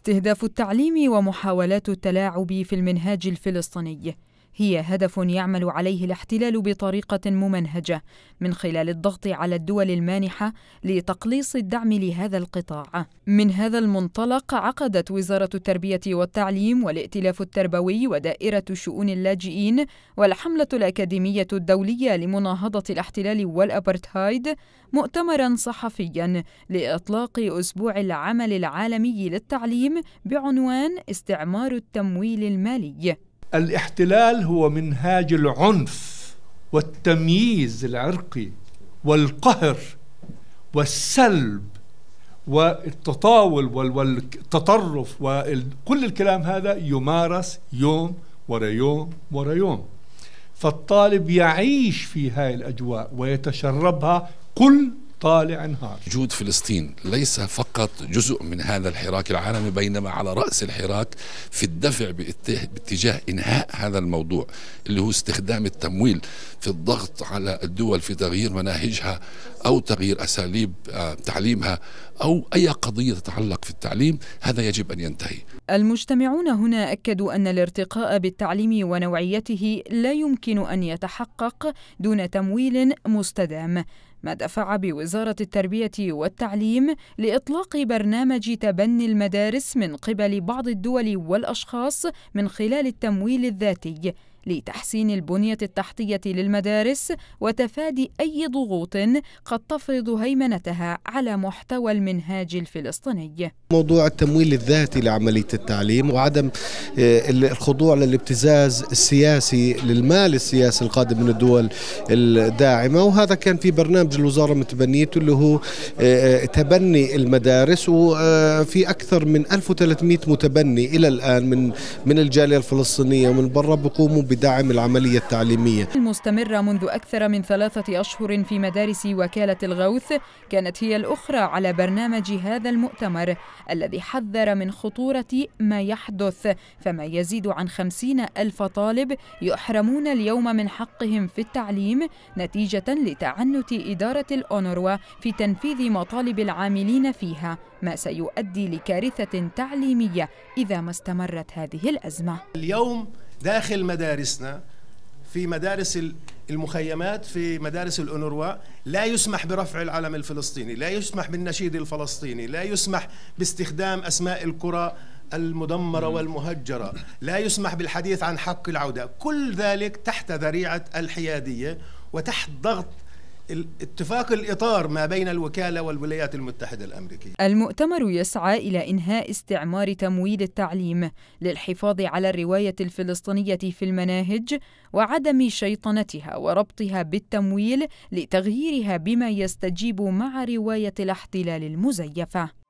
استهداف التعليم ومحاولات التلاعب في المنهاج الفلسطيني هي هدف يعمل عليه الاحتلال بطريقة ممنهجة من خلال الضغط على الدول المانحة لتقليص الدعم لهذا القطاع. من هذا المنطلق عقدت وزارة التربية والتعليم والائتلاف التربوي ودائرة شؤون اللاجئين والحملة الأكاديمية الدولية لمناهضة الاحتلال والأبرتهايد مؤتمرا صحفيا لإطلاق أسبوع العمل العالمي للتعليم بعنوان استعمار التمويل المالي الاحتلال هو منهاج العنف والتمييز العرقي والقهر والسلب والتطاول والتطرف وكل الكلام هذا يمارس يوم ورا يوم ورا يوم فالطالب يعيش في هاي الأجواء ويتشربها كل طالع نهار وجود فلسطين ليس فقط جزء من هذا الحراك العالمي بينما على رأس الحراك في الدفع باتجاه إنهاء هذا الموضوع اللي هو استخدام التمويل في الضغط على الدول في تغيير مناهجها أو تغيير أساليب آه، تعليمها أو أي قضية تتعلق في التعليم هذا يجب أن ينتهي المجتمعون هنا أكدوا أن الارتقاء بالتعليم ونوعيته لا يمكن أن يتحقق دون تمويل مستدام ما دفع بوزارة التربية والتعليم لإطلاق برنامج تبني المدارس من قبل بعض الدول والأشخاص من خلال التمويل الذاتي لتحسين البنية التحتية للمدارس وتفادي أي ضغوط قد تفرض هيمنتها على محتوى المنهاج الفلسطيني موضوع التمويل الذاتي لعملية التعليم وعدم آه، الخضوع للابتزاز السياسي للمال السياسي القادم من الدول الداعمة وهذا كان في برنامج الوزارة متبنيته اللي هو آه، آه، تبني المدارس وفي أكثر من 1300 متبني إلى الآن من من الجالية الفلسطينية ومن برا بقوموا بدعم العملية التعليمية المستمرة منذ أكثر من ثلاثة أشهر في مدارس وكالة الغوث كانت هي الأخرى على برنامج هذا المؤتمر الذي حذر من خطورة ما يحدث فما يزيد عن خمسين ألف طالب يحرمون اليوم من حقهم في التعليم نتيجة لتعنت إدارة الأونروا في تنفيذ مطالب العاملين فيها ما سيؤدي لكارثة تعليمية إذا ما استمرت هذه الأزمة اليوم داخل مدارسنا في مدارس المخيمات في مدارس الأنروا لا يسمح برفع العلم الفلسطيني لا يسمح بالنشيد الفلسطيني لا يسمح باستخدام أسماء القرى المدمرة والمهجرة لا يسمح بالحديث عن حق العودة كل ذلك تحت ذريعة الحيادية وتحت ضغط اتفاق الإطار ما بين الوكالة والولايات المتحدة الأمريكية المؤتمر يسعى إلى إنهاء استعمار تمويل التعليم للحفاظ على الرواية الفلسطينية في المناهج وعدم شيطنتها وربطها بالتمويل لتغييرها بما يستجيب مع رواية الاحتلال المزيفة